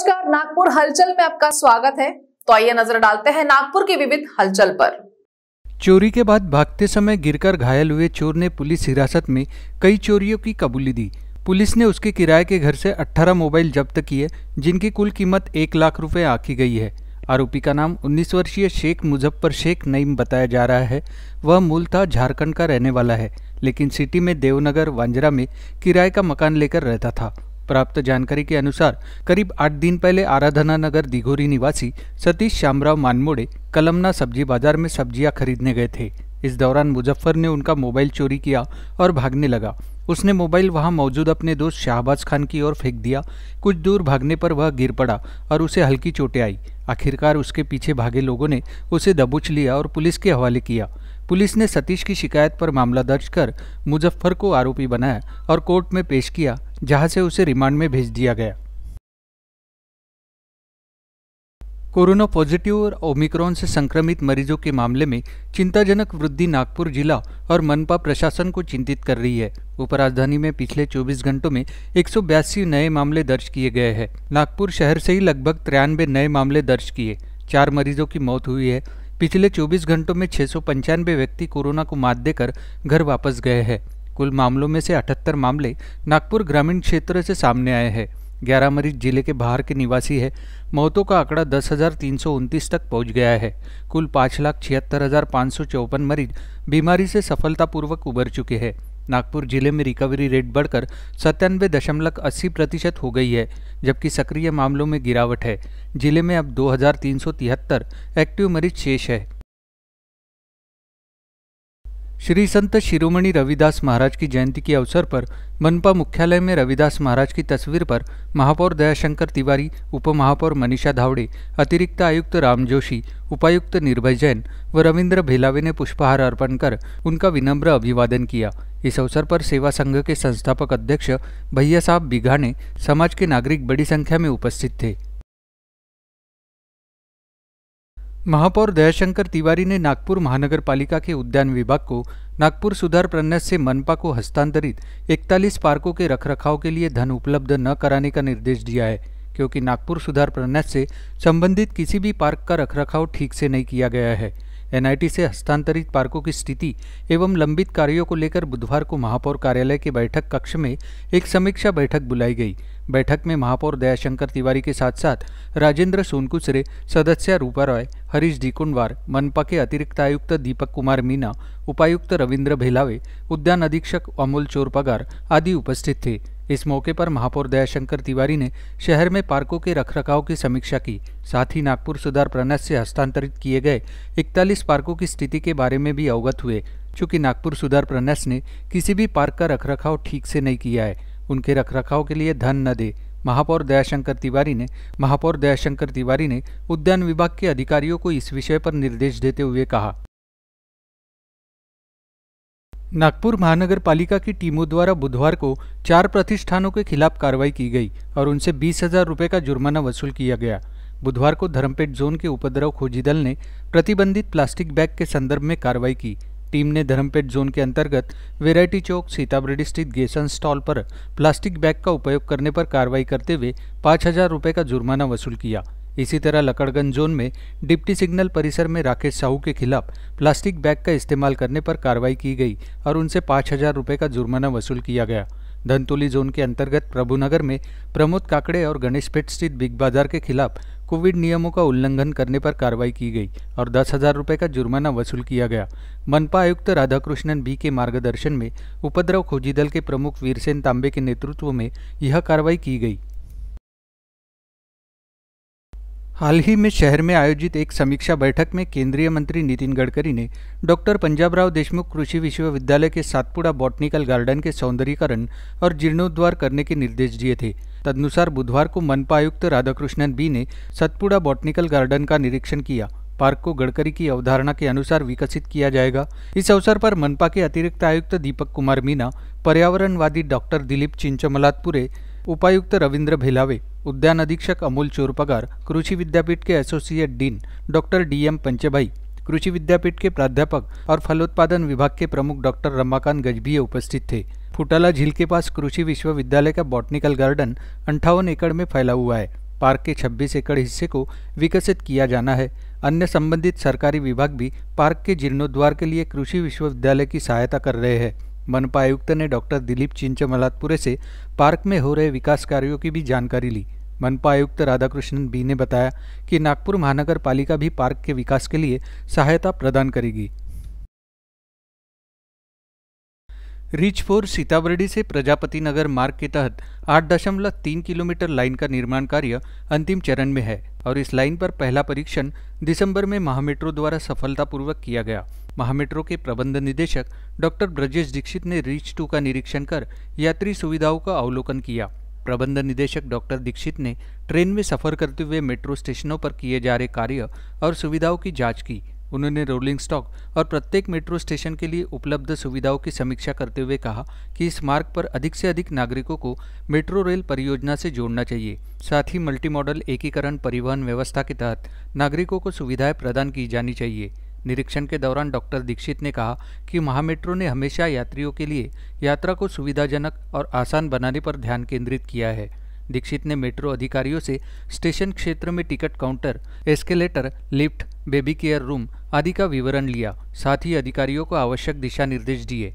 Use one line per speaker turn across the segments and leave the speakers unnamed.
नमस्कार नागपुर हलचल में आपका स्वागत है तो आइए नजर डालते हैं नागपुर की विविध हलचल पर चोरी के बाद भागते समय गिरकर घायल हुए चोर ने पुलिस हिरासत में कई चोरियों की कबूली दी पुलिस ने उसके किराए के घर से 18 मोबाइल जब्त किए जिनकी कुल कीमत एक लाख रुपए आकी गई है आरोपी का नाम 19 वर्षीय शेख मुजफ्फर शेख नईम बताया जा रहा है वह मूलतः झारखंड का रहने वाला है लेकिन सिटी में देवनगर वांजरा में किराए का मकान लेकर रहता था प्राप्त जानकारी के अनुसार करीब आठ दिन पहले आराधना नगर दिघोरी निवासी सतीश श्यामराव मानमोड़े कलमना सब्जी बाजार में सब्जियां खरीदने गए थे इस दौरान मुजफ्फर ने उनका मोबाइल चोरी किया और भागने लगा उसने मोबाइल वहां मौजूद अपने दोस्त शाहबाज खान की ओर फेंक दिया कुछ दूर भागने पर वह गिर पड़ा और उसे हल्की चोटें आई आखिरकार उसके पीछे भागे लोगों ने उसे दबोच लिया और पुलिस के हवाले किया पुलिस ने सतीश की शिकायत पर मामला दर्ज कर मुजफ्फर को आरोपी बनाया और कोर्ट में पेश किया जहां से उसे रिमांड में भेज दिया गया कोरोना पॉजिटिव और ओमिक्रॉन से संक्रमित मरीजों के मामले में चिंताजनक वृद्धि नागपुर जिला और मनपा प्रशासन को चिंतित कर रही है उपराजधानी में पिछले 24 घंटों में एक नए मामले दर्ज किए गए हैं नागपुर शहर से ही लगभग तिरानबे नए मामले दर्ज किए चार मरीजों की मौत हुई है पिछले 24 घंटों में छः व्यक्ति कोरोना को मात देकर घर वापस गए हैं कुल मामलों में से 78 मामले नागपुर ग्रामीण क्षेत्र से सामने आए हैं 11 मरीज जिले के बाहर के निवासी है मौतों का आंकड़ा दस तक पहुंच गया है कुल पाँच लाख छिहत्तर हजार पाँच सौ चौवन मरीज बीमारी से सफलतापूर्वक उबर चुके हैं नागपुर जिले में रिकवरी रेट बढ़कर सत्तानवे दशमलव अस्सी प्रतिशत हो गई है जबकि सक्रिय मामलों में गिरावट है जिले में अब 2,373 एक्टिव मरीज शेष है श्री संत शिरोमणि रविदास महाराज की जयंती के अवसर पर मनपा मुख्यालय में रविदास महाराज की तस्वीर पर महापौर दयाशंकर तिवारी उपमहापौर मनीषा धावड़े अतिरिक्त आयुक्त राम जोशी उपायुक्त निर्भय जैन व रविंद्र भेलावे ने पुष्पहार अर्पण कर उनका विनम्र अभिवादन किया इस अवसर पर सेवा संघ के संस्थापक अध्यक्ष भैया साहब बिघाने समाज के नागरिक बड़ी संख्या में उपस्थित थे महापौर दयाशंकर तिवारी ने नागपुर महानगर पालिका के उद्यान विभाग को नागपुर सुधार प्रन्यास से मनपा को हस्तांतरित 41 पार्कों के रखरखाव के लिए धन उपलब्ध न कराने का निर्देश दिया है क्योंकि नागपुर सुधार प्रन्यास से संबंधित किसी भी पार्क का रखरखाव ठीक से नहीं किया गया है एनआईटी से हस्तांतरित पार्कों की स्थिति एवं लंबित कार्यों को लेकर बुधवार को महापौर कार्यालय के बैठक कक्ष में एक समीक्षा बैठक बुलाई गई बैठक में महापौर दयाशंकर तिवारी के साथ साथ राजेंद्र सोनकुसरे सदस्य रूपा रॉय हरीश डीकुंडवार मनपा के अतिरिक्त आयुक्त दीपक कुमार मीना उपायुक्त रविन्द्र भेलावे उद्यान अधीक्षक अमोल चोरपगार आदि उपस्थित थे इस मौके पर महापौर दयाशंकर तिवारी ने शहर में पार्कों के रखरखाव की समीक्षा की साथ ही नागपुर सुधार प्रन्यास से हस्तांतरित किए गए इकतालीस पार्कों की स्थिति के बारे में भी अवगत हुए चूंकि नागपुर सुधार प्रन्यास ने किसी भी पार्क का रखरखाव ठीक से नहीं किया है उनके रखरखाव के लिए धन न दे महापौर दयाशंकर तिवारी ने महापौर दयाशंकर तिवारी ने उद्यान विभाग के अधिकारियों को इस विषय पर निर्देश देते हुए कहा नागपुर महानगर पालिका की टीमों द्वारा बुधवार को चार प्रतिष्ठानों के खिलाफ कार्रवाई की गई और उनसे बीस हजार रुपये का जुर्माना वसूल किया गया बुधवार को धर्मपेट जोन के उपद्रव खोजी दल ने प्रतिबंधित प्लास्टिक बैग के संदर्भ में कार्रवाई की टीम ने धर्मपेट जोन के अंतर्गत वेराइटी चौक सीताबरेडी स्थित गेसन स्टॉल पर प्लास्टिक बैग का उपयोग करने पर कार्रवाई करते हुए पाँच हजार रुपये का जुर्माना वसूल किया इसी तरह लकड़गंज जोन में डिप्टी सिग्नल परिसर में राकेश साहू के खिलाफ प्लास्टिक बैग का इस्तेमाल करने पर कार्रवाई की गई और उनसे पाँच हजार रुपये का जुर्माना वसूल किया गया धनतुली जोन के अंतर्गत प्रभुनगर में प्रमोद काकड़े और गणेश पेट स्थित बिग बाजार के खिलाफ कोविड नियमों का उल्लंघन करने पर कार्रवाई की गई और दस हजार रुपये का जुर्माना वसूल किया गया मनपा आयुक्त राधाकृष्णन बी के मार्गदर्शन में उपद्रव खोजी दल के प्रमुख वीरसेन तांबे के नेतृत्व में यह कार्रवाई की गई हाल ही में शहर में आयोजित एक समीक्षा बैठक में केंद्रीय मंत्री नितिन गडकरी ने डॉक्टर पंजाबराव देशमुख कृषि विश्वविद्यालय के सातपुड़ा बॉटनिकल गार्डन के सौंदर्यीकरण और जीर्णोद्वार करने के निर्देश दिए थे तदनुसार बुधवार को मनपा आयुक्त राधाकृष्णन बी ने सतपुड़ा बॉटनिकल गार्डन का निरीक्षण किया पार्क को गडकरी की अवधारणा के अनुसार विकसित किया जाएगा इस अवसर पर मनपा के अतिरिक्त आयुक्त दीपक कुमार मीना पर्यावरणवादी डॉक्टर दिलीप चिंचमलातपुरे उपायुक्त रविंद्र भिलावे उद्यान अधीक्षक अमूल चोरपगार कृषि विद्यापीठ के associate dean doctor D M Panchbhai कृषि विद्यापीठ के प्राध्यापक और फलोत्पादन विभाग के प्रमुख डॉक्टर रमाकांत गजभी उपस्थित थे फुटाला झील के पास कृषि विश्वविद्यालय का बॉटनिकल गार्डन अंठावन एकड़ में फैला हुआ है पार्क के 26 एकड़ हिस्से को विकसित किया जाना है अन्य संबंधित सरकारी विभाग भी पार्क के जीर्णोद्वार के लिए कृषि विश्वविद्यालय की सहायता कर रहे हैं मनपा आयुक्त ने डॉक्टर दिलीप चिंचमलातपुरे से पार्क में हो रहे विकास कार्यों की भी जानकारी ली मनपा आयुक्त राधाकृष्णन बी ने बताया कि नागपुर महानगर पालिका भी पार्क के विकास के लिए सहायता प्रदान करेगी रिचपुर सीताबर्डी से प्रजापति नगर मार्ग के तहत आठ दशमलव तीन किलोमीटर लाइन का निर्माण कार्य अंतिम चरण में है और इस लाइन पर पहला परीक्षण दिसंबर में महामेट्रो द्वारा सफलतापूर्वक किया गया महामेट्रो के प्रबंध निदेशक डॉक्टर ब्रजेश दीक्षित ने रिच टू का निरीक्षण कर यात्री सुविधाओं का अवलोकन किया प्रबंध निदेशक डॉक्टर दीक्षित ने ट्रेन में सफर करते हुए मेट्रो स्टेशनों पर किए जा रहे कार्य और सुविधाओं की जांच की उन्होंने रोलिंग स्टॉक और प्रत्येक मेट्रो स्टेशन के लिए उपलब्ध सुविधाओं की समीक्षा करते हुए कहा कि इस मार्ग पर अधिक से अधिक नागरिकों को मेट्रो रेल परियोजना से जोड़ना चाहिए साथ ही मल्टी मॉडल एकीकरण परिवहन व्यवस्था के तहत नागरिकों को सुविधाएं प्रदान की जानी चाहिए निरीक्षण के दौरान डॉक्टर दीक्षित ने कहा कि महामेट्रो ने हमेशा यात्रियों के लिए यात्रा को सुविधाजनक और आसान बनाने पर ध्यान केंद्रित किया है दीक्षित ने मेट्रो अधिकारियों से स्टेशन क्षेत्र में ticket counter escalator lift baby care room आदि का विवरण लिया साथ ही अधिकारियों को आवश्यक दिशा निर्देश दिए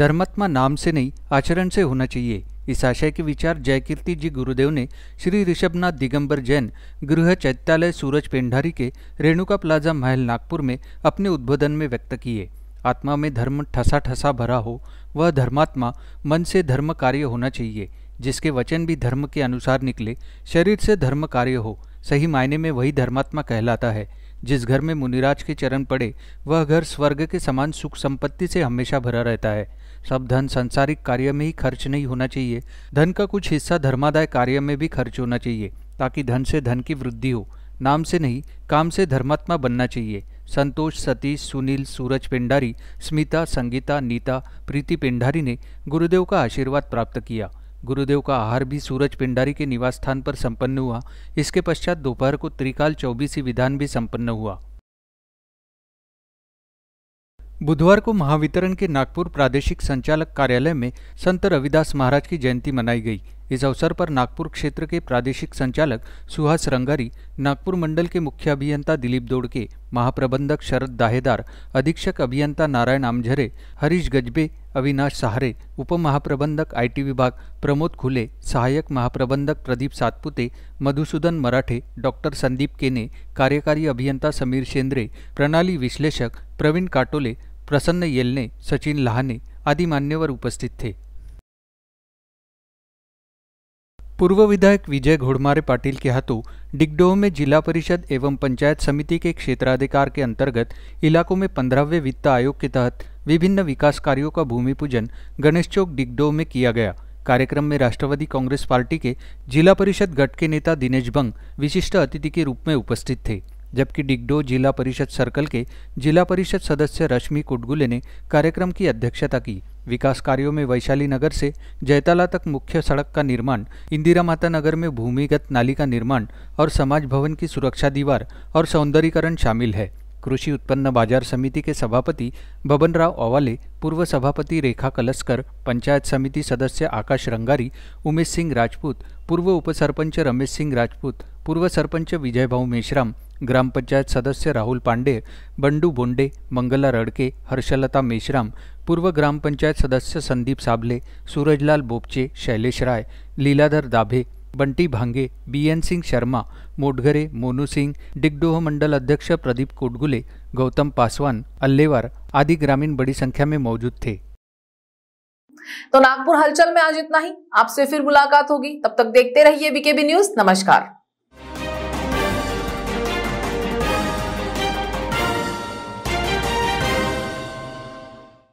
धर्मात्मा नाम से नहीं आचरण से होना चाहिए इस आशय के विचार जयकीर्ति जी गुरुदेव ने श्री ऋषभनाथ दिगंबर जैन गृह चैत्यालय सूरज पेंढारी के रेणुका प्लाजा महल नागपुर में अपने उद्बोधन में व्यक्त किए आत्मा में धर्म ठसा ठसा भरा हो वह धर्मात्मा मन से धर्म कार्य होना चाहिए जिसके वचन भी धर्म के अनुसार निकले शरीर से धर्म कार्य हो सही मायने में वही धर्मात्मा कहलाता है जिस घर में मुनिराज के चरण पड़े वह घर स्वर्ग के समान सुख संपत्ति से हमेशा भरा रहता है सब धन संसारिक कार्य में ही खर्च नहीं होना चाहिए धन का कुछ हिस्सा धर्मादाय कार्य में भी खर्च होना चाहिए ताकि धन से धन की वृद्धि हो नाम से नहीं काम से धर्मात्मा बनना चाहिए संतोष सतीश सुनील सूरज पिंडारी स्मिता संगीता नीता प्रीति पिंडारी ने गुरुदेव का आशीर्वाद प्राप्त किया गुरुदेव का आहार भी सूरज पिंडारी के निवास स्थान पर संपन्न हुआ इसके पश्चात दोपहर को त्रिकाल चौबीसी विधान भी संपन्न हुआ बुधवार को महावितरण के नागपुर प्रादेशिक संचालक कार्यालय में संत रविदास महाराज की जयंती मनाई गई इस अवसर पर नागपुर क्षेत्र के प्रादेशिक संचालक सुहास रंगारी नागपुर मंडल के मुख्य अभियंता दिलीप दोड़के महाप्रबंधक शरद दाहेदार अधीक्षक अभियंता नारायण आमझरे हरीश गजबे अविनाश सहारे उपमहाप्रबंधक आईटी विभाग प्रमोद खुले सहायक महाप्रबंधक प्रदीप सातपुते मधुसूदन मराठे डॉक्टर संदीप केने कार्यकारी अभियंता समीर शेंद्रे प्रणाली विश्लेषक प्रवीण काटोले प्रसन्न येलने सचिन लहाने आदि मान्यवर उपस्थित थे पूर्व विधायक विजय घोड़मारे पाटिल के हाथों डिगडोह में जिला परिषद एवं पंचायत समिति के क्षेत्राधिकार के अंतर्गत इलाकों में पंद्रहवें वित्त आयोग के तहत विभिन्न विकास कार्यों का भूमि पूजन गणेश चौक डिगडोह में किया गया कार्यक्रम में राष्ट्रवादी कांग्रेस पार्टी के जिला परिषद गट के नेता दिनेश बंग विशिष्ट अतिथि के रूप में उपस्थित थे जबकि डिग्डो जिला परिषद सर्कल के जिला परिषद सदस्य रश्मि कुटगुले ने कार्यक्रम की अध्यक्षता की विकास कार्यों में वैशाली नगर से जैताला तक मुख्य सड़क का निर्माण इंदिरा माता नगर में भूमिगत नाली का निर्माण और समाज भवन की सुरक्षा दीवार और सौंदर्यीकरण शामिल है कृषि उत्पन्न बाजार समिति के सभापति बबन राव ओवाले पूर्व सभापति रेखा कलस्कर पंचायत समिति सदस्य आकाश रंगारी उमेश सिंह राजपूत पूर्व उपसरपंच रमेश सिंह राजपूत पूर्व सरपंच विजयभाऊ मेश्राम पंचायत सदस्य राहुल पांडे बंडू बोंडे मंगला रडके हर्षलता मेश्राम पूर्व ग्राम पंचायत सदस्य संदीप साबले सूरजलाल बोपचे शैलेश राय लीलाधर दाभे बंटी भांगे बी एन सिंह शर्मा मोटघरे मोनू सिंह डिगडोह मंडल अध्यक्ष प्रदीप कोटगुले गौतम पासवान अल्लेवार आदि ग्रामीण बड़ी संख्या में मौजूद थे तो नागपुर हलचल में आज इतना ही आपसे फिर मुलाकात होगी तब तक देखते रहिए बीकेबी न्यूज नमस्कार